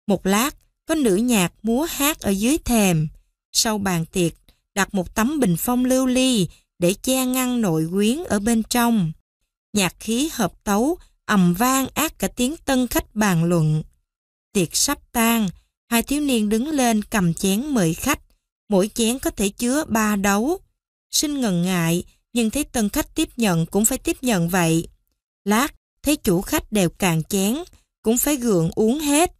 Một lát, có nữ nhạc múa hát ở dưới thềm. Sau bàn tiệc, đặt một tấm bình phong lưu ly để che ngăn nội quyến ở bên trong. Nhạc khí hợp tấu, ầm vang ác cả tiếng tân khách bàn luận. Tiệc sắp tan, hai thiếu niên đứng lên cầm chén mời khách. Mỗi chén có thể chứa ba đấu. Xin ngần ngại, nhưng thấy tân khách tiếp nhận cũng phải tiếp nhận vậy. Lát, thấy chủ khách đều càng chén, cũng phải gượng uống hết.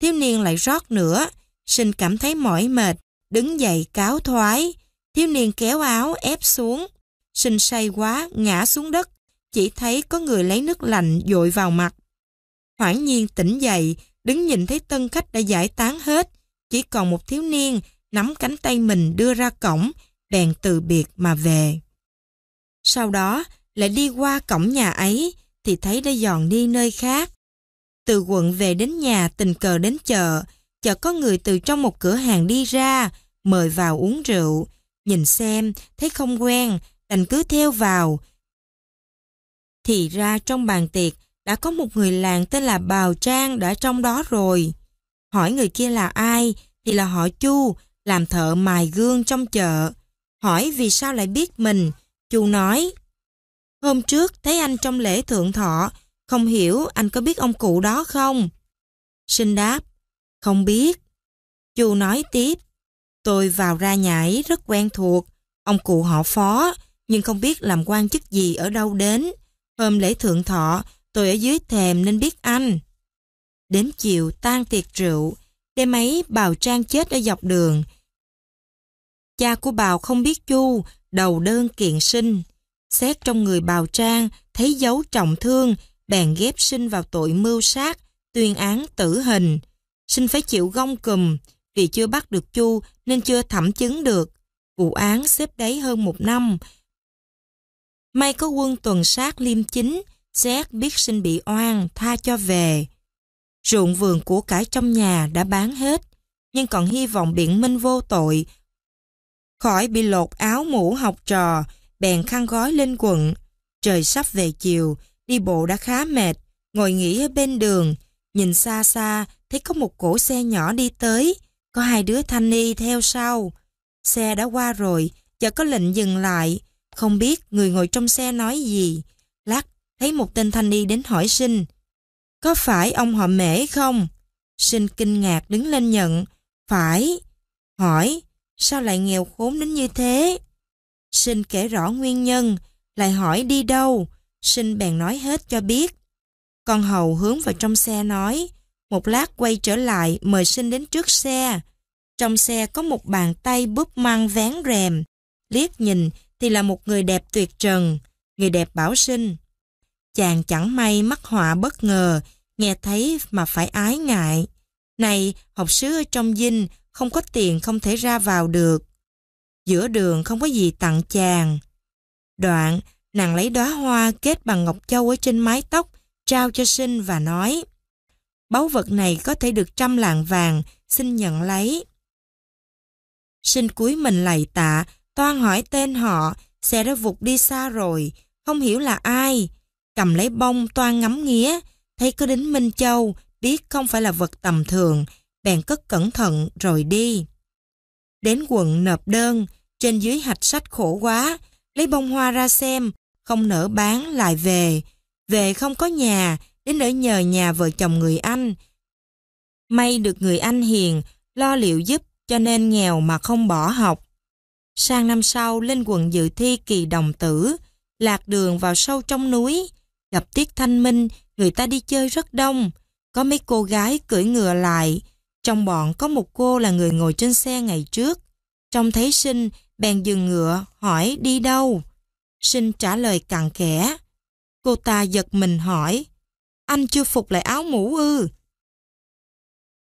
Thiếu niên lại rót nữa, sinh cảm thấy mỏi mệt, đứng dậy cáo thoái. Thiếu niên kéo áo ép xuống. Sinh say quá, ngã xuống đất, chỉ thấy có người lấy nước lạnh dội vào mặt. Hoảng nhiên tỉnh dậy, đứng nhìn thấy tân khách đã giải tán hết. Chỉ còn một thiếu niên nắm cánh tay mình đưa ra cổng, bèn từ biệt mà về. Sau đó, lại đi qua cổng nhà ấy, thì thấy đã dọn đi nơi khác. Từ quận về đến nhà tình cờ đến chợ, chợ có người từ trong một cửa hàng đi ra, mời vào uống rượu. Nhìn xem, thấy không quen, đành cứ theo vào. Thì ra trong bàn tiệc đã có một người làng tên là Bào Trang đã trong đó rồi. Hỏi người kia là ai thì là họ Chu, làm thợ mài gương trong chợ. Hỏi vì sao lại biết mình, Chu nói Hôm trước thấy anh trong lễ thượng thọ, không hiểu anh có biết ông cụ đó không? Sinh đáp, không biết. Chu nói tiếp, tôi vào ra nhảy rất quen thuộc, ông cụ họ phó, nhưng không biết làm quan chức gì ở đâu đến. Hôm lễ thượng thọ, tôi ở dưới thèm nên biết anh. Đến chiều tan tiệc rượu, đêm ấy bào Trang chết ở dọc đường. Cha của bào không biết chu, đầu đơn kiện sinh. Xét trong người bào trang, thấy dấu trọng thương, bèn ghép sinh vào tội mưu sát, tuyên án tử hình. Sinh phải chịu gông cùm, vì chưa bắt được Chu nên chưa thẩm chứng được. Vụ án xếp đáy hơn một năm. May có quân tuần sát liêm chính, xét biết sinh bị oan, tha cho về. Ruộng vườn của cải trong nhà đã bán hết, nhưng còn hy vọng biện minh vô tội. Khỏi bị lột áo mũ học trò, bèn khăn gói lên quận. Trời sắp về chiều, đi bộ đã khá mệt, ngồi nghỉ ở bên đường, nhìn xa xa thấy có một cỗ xe nhỏ đi tới, có hai đứa thanh ni theo sau. Xe đã qua rồi, chợ có lệnh dừng lại, không biết người ngồi trong xe nói gì. Lát thấy một tên thanh ni đến hỏi sinh, có phải ông họ mễ không? Sinh kinh ngạc đứng lên nhận, phải. Hỏi, sao lại nghèo khốn đến như thế? Sinh kể rõ nguyên nhân, lại hỏi đi đâu, Sinh bèn nói hết cho biết. Con hầu hướng vào trong xe nói, một lát quay trở lại mời Sinh đến trước xe. Trong xe có một bàn tay búp mang vén rèm, liếc nhìn thì là một người đẹp tuyệt trần, người đẹp bảo Sinh. Chàng chẳng may mắc họa bất ngờ, nghe thấy mà phải ái ngại. Này, học sứ ở trong dinh, không có tiền không thể ra vào được giữa đường không có gì tặng chàng. Đoạn, nàng lấy đóa hoa kết bằng ngọc châu ở trên mái tóc, trao cho sinh và nói Báu vật này có thể được trăm lạng vàng, xin nhận lấy. Sinh cúi mình lạy tạ, toan hỏi tên họ, xe đã vụt đi xa rồi, không hiểu là ai. Cầm lấy bông toan ngắm nghía, thấy có đính Minh Châu, biết không phải là vật tầm thường, bèn cất cẩn thận rồi đi. Đến quận nộp đơn, trên dưới hạch sách khổ quá, lấy bông hoa ra xem, không nỡ bán lại về. Về không có nhà, đến ở nhờ nhà vợ chồng người Anh. May được người Anh hiền, lo liệu giúp cho nên nghèo mà không bỏ học. Sang năm sau lên quận dự thi kỳ đồng tử, lạc đường vào sâu trong núi, gặp tiết thanh minh, người ta đi chơi rất đông. Có mấy cô gái cưỡi ngựa lại, trong bọn có một cô là người ngồi trên xe ngày trước. trong thấy Sinh, bèn dừng ngựa, hỏi đi đâu? Sinh trả lời cặn kẽ. Cô ta giật mình hỏi, anh chưa phục lại áo mũ ư?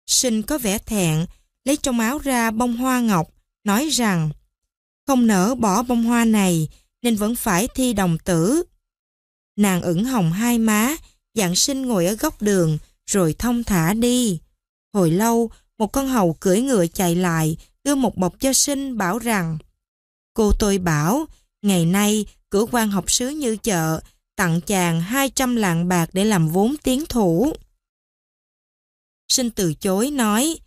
Sinh có vẻ thẹn, lấy trong áo ra bông hoa ngọc, nói rằng không nỡ bỏ bông hoa này nên vẫn phải thi đồng tử. Nàng ửng hồng hai má, dặn sinh ngồi ở góc đường rồi thông thả đi. Hồi lâu, một con hầu cưỡi ngựa chạy lại, đưa một bọc cho sinh bảo rằng Cô tôi bảo, ngày nay cửa quan học sứ như chợ, tặng chàng 200 lạng bạc để làm vốn tiến thủ. Sinh từ chối nói,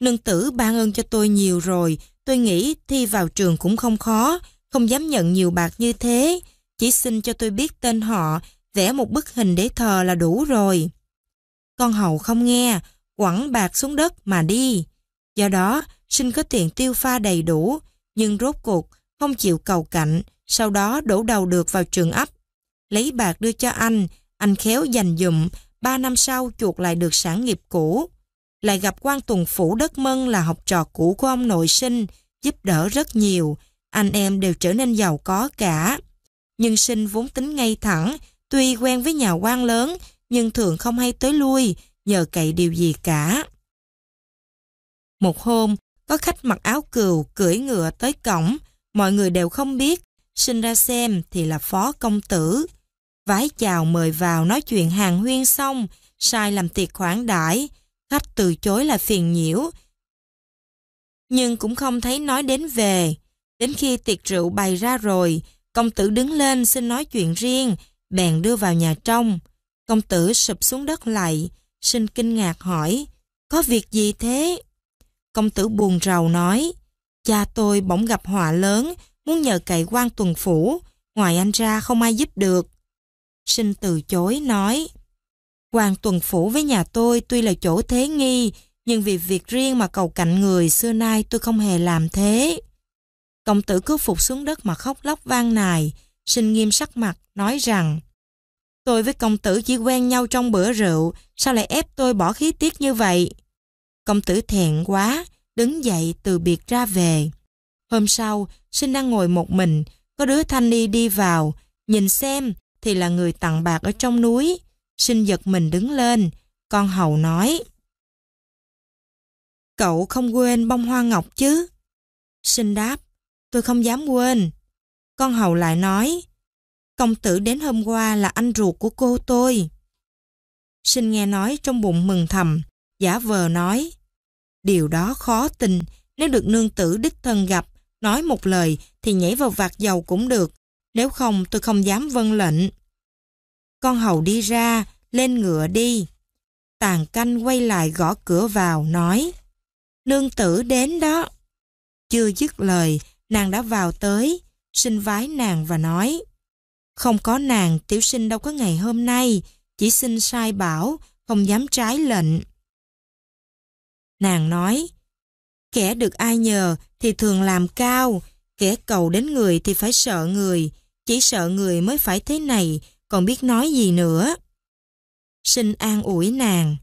nương tử ban ơn cho tôi nhiều rồi, tôi nghĩ thi vào trường cũng không khó, không dám nhận nhiều bạc như thế, chỉ xin cho tôi biết tên họ, vẽ một bức hình để thờ là đủ rồi. Con hầu không nghe, quẳng bạc xuống đất mà đi. Do đó, sinh có tiền tiêu pha đầy đủ, nhưng rốt cuộc không chịu cầu cạnh, sau đó đổ đầu được vào trường ấp. Lấy bạc đưa cho anh, anh khéo dành dụm, ba năm sau chuột lại được sản nghiệp cũ. Lại gặp quan tuần Phủ Đất Mân là học trò cũ của ông nội sinh, giúp đỡ rất nhiều, anh em đều trở nên giàu có cả. Nhưng sinh vốn tính ngay thẳng, tuy quen với nhà quan lớn, nhưng thường không hay tới lui, nhờ cậy điều gì cả. Một hôm, có khách mặc áo cừu cưỡi ngựa tới cổng, mọi người đều không biết, sinh ra xem thì là phó công tử. Vái chào mời vào nói chuyện hàng huyên xong, sai làm tiệc khoản đãi khách từ chối là phiền nhiễu. Nhưng cũng không thấy nói đến về. Đến khi tiệc rượu bày ra rồi, công tử đứng lên xin nói chuyện riêng, bèn đưa vào nhà trong. Công tử sụp xuống đất lại, sinh kinh ngạc hỏi, có việc gì thế? Công tử buồn rầu nói, cha tôi bỗng gặp họa lớn, muốn nhờ cậy quan tuần phủ, ngoài anh ra không ai giúp được. Sinh từ chối nói, quan tuần phủ với nhà tôi tuy là chỗ thế nghi, nhưng vì việc riêng mà cầu cạnh người xưa nay tôi không hề làm thế. Công tử cứ phục xuống đất mà khóc lóc vang nài, sinh nghiêm sắc mặt, nói rằng Tôi với công tử chỉ quen nhau trong bữa rượu, sao lại ép tôi bỏ khí tiết như vậy? Công tử thẹn quá, đứng dậy từ biệt ra về. Hôm sau, sinh đang ngồi một mình, có đứa thanh ni đi vào, nhìn xem thì là người tặng bạc ở trong núi. Sinh giật mình đứng lên, con hầu nói. Cậu không quên bông hoa ngọc chứ? Sinh đáp, tôi không dám quên. Con hầu lại nói, công tử đến hôm qua là anh ruột của cô tôi. Sinh nghe nói trong bụng mừng thầm, giả vờ nói. Điều đó khó tình, nếu được nương tử đích thân gặp, nói một lời thì nhảy vào vạt dầu cũng được, nếu không tôi không dám vâng lệnh. Con hầu đi ra, lên ngựa đi. Tàn canh quay lại gõ cửa vào, nói. Nương tử đến đó. Chưa dứt lời, nàng đã vào tới, xin vái nàng và nói. Không có nàng, tiểu sinh đâu có ngày hôm nay, chỉ xin sai bảo, không dám trái lệnh. Nàng nói, kẻ được ai nhờ thì thường làm cao, kẻ cầu đến người thì phải sợ người, chỉ sợ người mới phải thế này, còn biết nói gì nữa. Sinh an ủi nàng.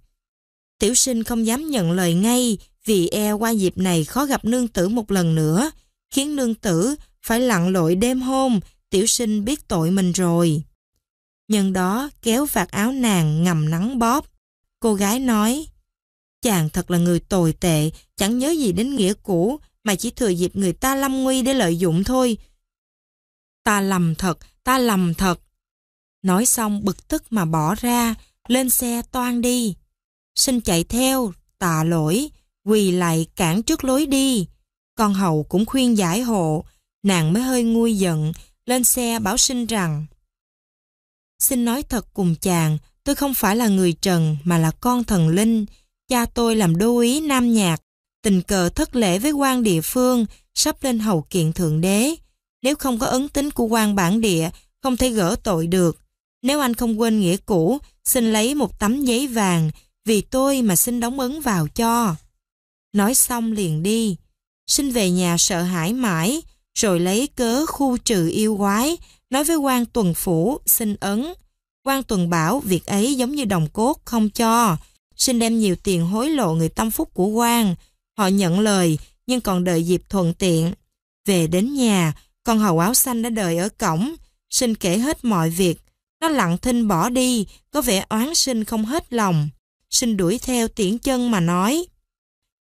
Tiểu sinh không dám nhận lời ngay vì e qua dịp này khó gặp nương tử một lần nữa, khiến nương tử phải lặn lội đêm hôm, tiểu sinh biết tội mình rồi. Nhân đó kéo vạt áo nàng ngầm nắng bóp. Cô gái nói, chàng thật là người tồi tệ, chẳng nhớ gì đến nghĩa cũ, mà chỉ thừa dịp người ta lâm nguy để lợi dụng thôi. Ta lầm thật, ta lầm thật. Nói xong bực tức mà bỏ ra, lên xe toan đi. Xin chạy theo, tạ lỗi, quỳ lại cản trước lối đi. Con hầu cũng khuyên giải hộ, nàng mới hơi nguôi giận, lên xe bảo sinh rằng Xin nói thật cùng chàng, tôi không phải là người trần mà là con thần linh. Cha tôi làm đô ý Nam Nhạc, tình cờ thất lễ với quan địa phương, sắp lên hầu kiện thượng đế. Nếu không có ấn tính của quan bản địa, không thể gỡ tội được. Nếu anh không quên nghĩa cũ, xin lấy một tấm giấy vàng, vì tôi mà xin đóng ấn vào cho. Nói xong liền đi. xin về nhà sợ hãi mãi, rồi lấy cớ khu trừ yêu quái, nói với quan tuần phủ xin ấn. Quan tuần bảo việc ấy giống như đồng cốt không cho, xin đem nhiều tiền hối lộ người tâm phúc của quan. Họ nhận lời, nhưng còn đợi dịp thuận tiện. Về đến nhà, con hầu áo xanh đã đợi ở cổng, xin kể hết mọi việc. Nó lặng thinh bỏ đi, có vẻ oán sinh không hết lòng. Xin đuổi theo tiễn chân mà nói.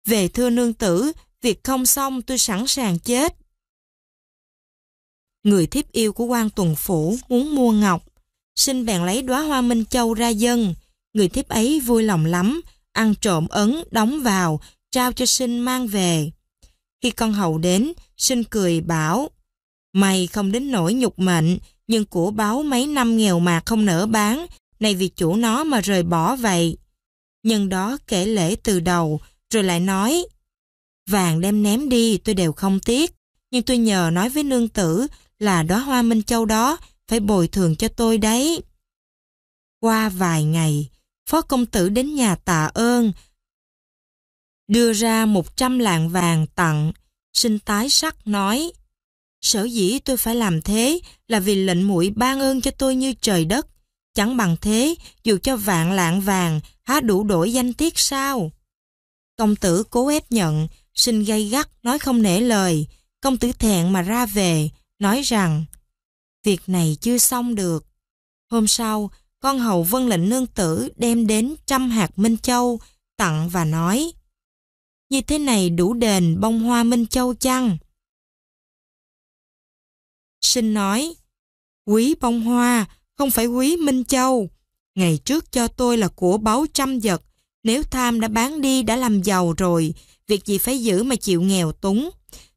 Về thưa nương tử, việc không xong tôi sẵn sàng chết người thiếp yêu của quan tuần phủ muốn mua ngọc. Xin bèn lấy đóa hoa Minh Châu ra dân. Người thiếp ấy vui lòng lắm, ăn trộm ấn, đóng vào, trao cho sinh mang về. Khi con hầu đến, sinh cười bảo, mày không đến nỗi nhục mệnh, nhưng của báo mấy năm nghèo mà không nỡ bán, nay vì chủ nó mà rời bỏ vậy. Nhân đó kể lễ từ đầu, rồi lại nói, vàng đem ném đi tôi đều không tiếc, nhưng tôi nhờ nói với nương tử là đóa hoa Minh Châu đó phải bồi thường cho tôi đấy. Qua vài ngày, Phó Công Tử đến nhà tạ ơn, đưa ra một trăm lạng vàng tặng, xin tái sắc nói, sở dĩ tôi phải làm thế là vì lệnh muội ban ơn cho tôi như trời đất, chẳng bằng thế dù cho vạn lạng vàng há đủ đổi danh tiết sao. Công tử cố ép nhận, xin gây gắt nói không nể lời, công tử thẹn mà ra về, nói rằng việc này chưa xong được. Hôm sau, con hầu vân lệnh nương tử đem đến trăm hạt Minh Châu tặng và nói như thế này đủ đền bông hoa Minh Châu chăng? Sinh nói quý bông hoa không phải quý Minh Châu. Ngày trước cho tôi là của báu trăm vật. Nếu tham đã bán đi đã làm giàu rồi, việc gì phải giữ mà chịu nghèo túng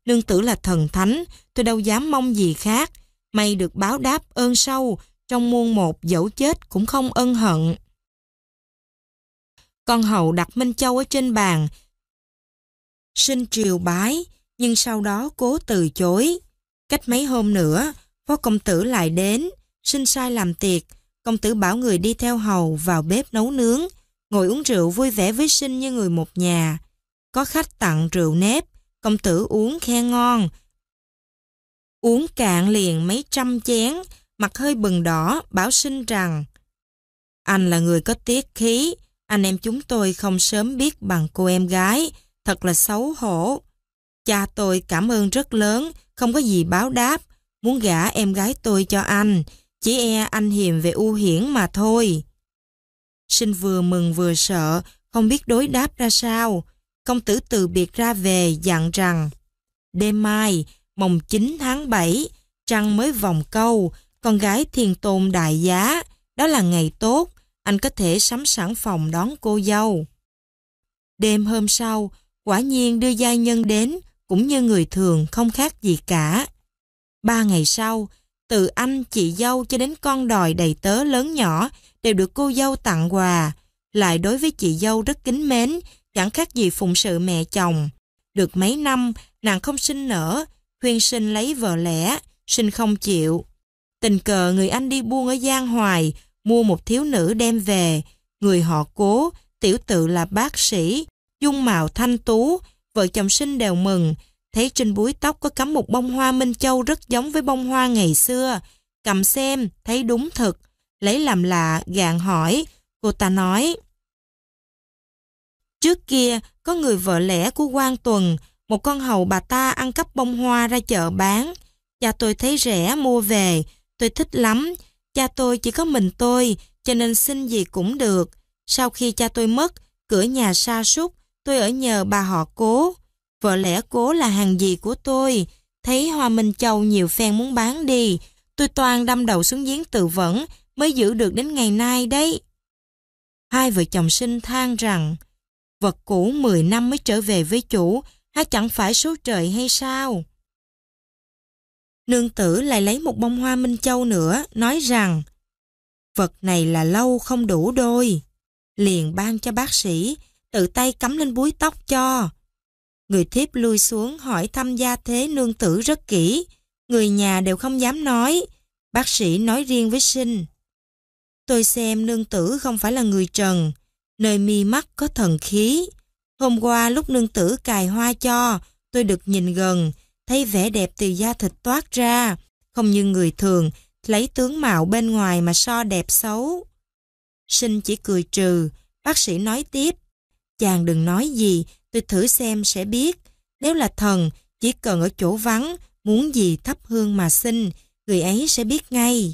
lương tử là thần thánh, tôi đâu dám mong gì khác. May được báo đáp ơn sâu, trong muôn một dẫu chết cũng không ân hận. Con hầu đặt Minh Châu ở trên bàn, xin triều bái, nhưng sau đó cố từ chối. Cách mấy hôm nữa, phó công tử lại đến, xin sai làm tiệc, công tử bảo người đi theo hầu vào bếp nấu nướng, ngồi uống rượu vui vẻ với sinh như người một nhà. Có khách tặng rượu nếp, công tử uống khen ngon. Uống cạn liền mấy trăm chén, mặt hơi bừng đỏ, bảo sinh rằng Anh là người có tiết khí, anh em chúng tôi không sớm biết bằng cô em gái, thật là xấu hổ. Cha tôi cảm ơn rất lớn, không có gì báo đáp, muốn gả em gái tôi cho anh, chỉ e anh hiềm về u hiển mà thôi. Sinh vừa mừng vừa sợ, không biết đối đáp ra sao công tử từ biệt ra về dặn rằng Đêm mai, mồng 9 tháng 7, trăng mới vòng câu, con gái thiền tôn đại giá, đó là ngày tốt, anh có thể sắm sẵn phòng đón cô dâu. Đêm hôm sau, quả nhiên đưa gia nhân đến, cũng như người thường không khác gì cả. Ba ngày sau, từ anh, chị dâu cho đến con đòi đầy tớ lớn nhỏ đều được cô dâu tặng quà. Lại đối với chị dâu rất kính mến, chẳng khác gì phụng sự mẹ chồng. Được mấy năm, nàng không sinh nở, Huyên sinh lấy vợ lẽ, sinh không chịu. Tình cờ người anh đi buôn ở Giang Hoài, mua một thiếu nữ đem về. Người họ cố, tiểu tự là bác sĩ, dung mạo thanh tú, vợ chồng sinh đều mừng. Thấy trên búi tóc có cắm một bông hoa Minh Châu rất giống với bông hoa ngày xưa. Cầm xem, thấy đúng thật. Lấy làm lạ, gạn hỏi. Cô ta nói, Trước kia, có người vợ lẽ của quan Tuần, một con hầu bà ta ăn cắp bông hoa ra chợ bán. Cha tôi thấy rẻ mua về, tôi thích lắm. Cha tôi chỉ có mình tôi, cho nên xin gì cũng được. Sau khi cha tôi mất, cửa nhà sa sút tôi ở nhờ bà họ cố. Vợ lẽ cố là hàng gì của tôi. Thấy hoa minh châu nhiều phen muốn bán đi. Tôi toàn đâm đầu xuống giếng tự vẫn mới giữ được đến ngày nay đấy. Hai vợ chồng sinh than rằng vật cũ 10 năm mới trở về với chủ, há chẳng phải số trời hay sao? Nương tử lại lấy một bông hoa minh châu nữa, nói rằng vật này là lâu không đủ đôi. Liền ban cho bác sĩ, tự tay cắm lên búi tóc cho. Người thiếp lui xuống hỏi thăm gia thế nương tử rất kỹ, người nhà đều không dám nói, bác sĩ nói riêng với sinh. Tôi xem nương tử không phải là người trần, nơi mi mắt có thần khí. Hôm qua lúc nương tử cài hoa cho, tôi được nhìn gần, thấy vẻ đẹp từ da thịt toát ra, không như người thường, lấy tướng mạo bên ngoài mà so đẹp xấu. Sinh chỉ cười trừ, bác sĩ nói tiếp, chàng đừng nói gì, tôi thử xem sẽ biết, nếu là thần, chỉ cần ở chỗ vắng, muốn gì thắp hương mà xin, người ấy sẽ biết ngay.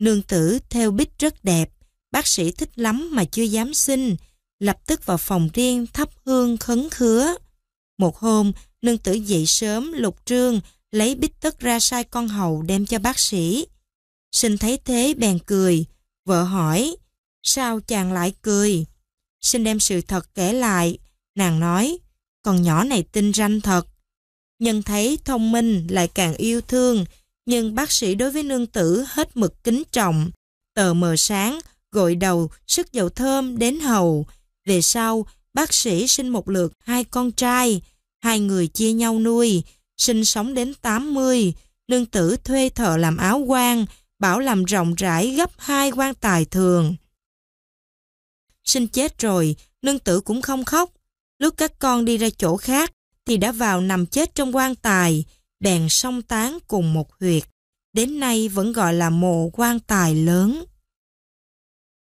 Nương tử theo bích rất đẹp, Bác sĩ thích lắm mà chưa dám xin, lập tức vào phòng riêng thắp hương khấn khứa. Một hôm, nương tử dậy sớm lục trương, lấy bít tất ra sai con hầu đem cho bác sĩ. Sinh thấy thế bèn cười, vợ hỏi, sao chàng lại cười? Sinh đem sự thật kể lại, nàng nói, con nhỏ này tinh ranh thật. Nhân thấy thông minh lại càng yêu thương, nhưng bác sĩ đối với nương tử hết mực kính trọng. Tờ mờ sáng, gội đầu, sức dầu thơm đến hầu. Về sau, bác sĩ sinh một lượt hai con trai, hai người chia nhau nuôi, sinh sống đến 80, nương tử thuê thợ làm áo quan, bảo làm rộng rãi gấp hai quan tài thường. Sinh chết rồi, nương tử cũng không khóc. Lúc các con đi ra chỗ khác, thì đã vào nằm chết trong quan tài, bèn song tán cùng một huyệt. Đến nay vẫn gọi là mộ quan tài lớn.